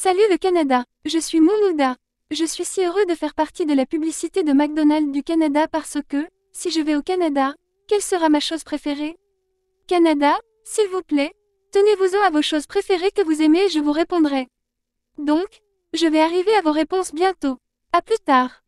Salut le Canada, je suis Moulouda. Je suis si heureux de faire partie de la publicité de McDonald's du Canada parce que, si je vais au Canada, quelle sera ma chose préférée Canada, s'il vous plaît, tenez-vous-en à vos choses préférées que vous aimez et je vous répondrai. Donc, je vais arriver à vos réponses bientôt. À plus tard.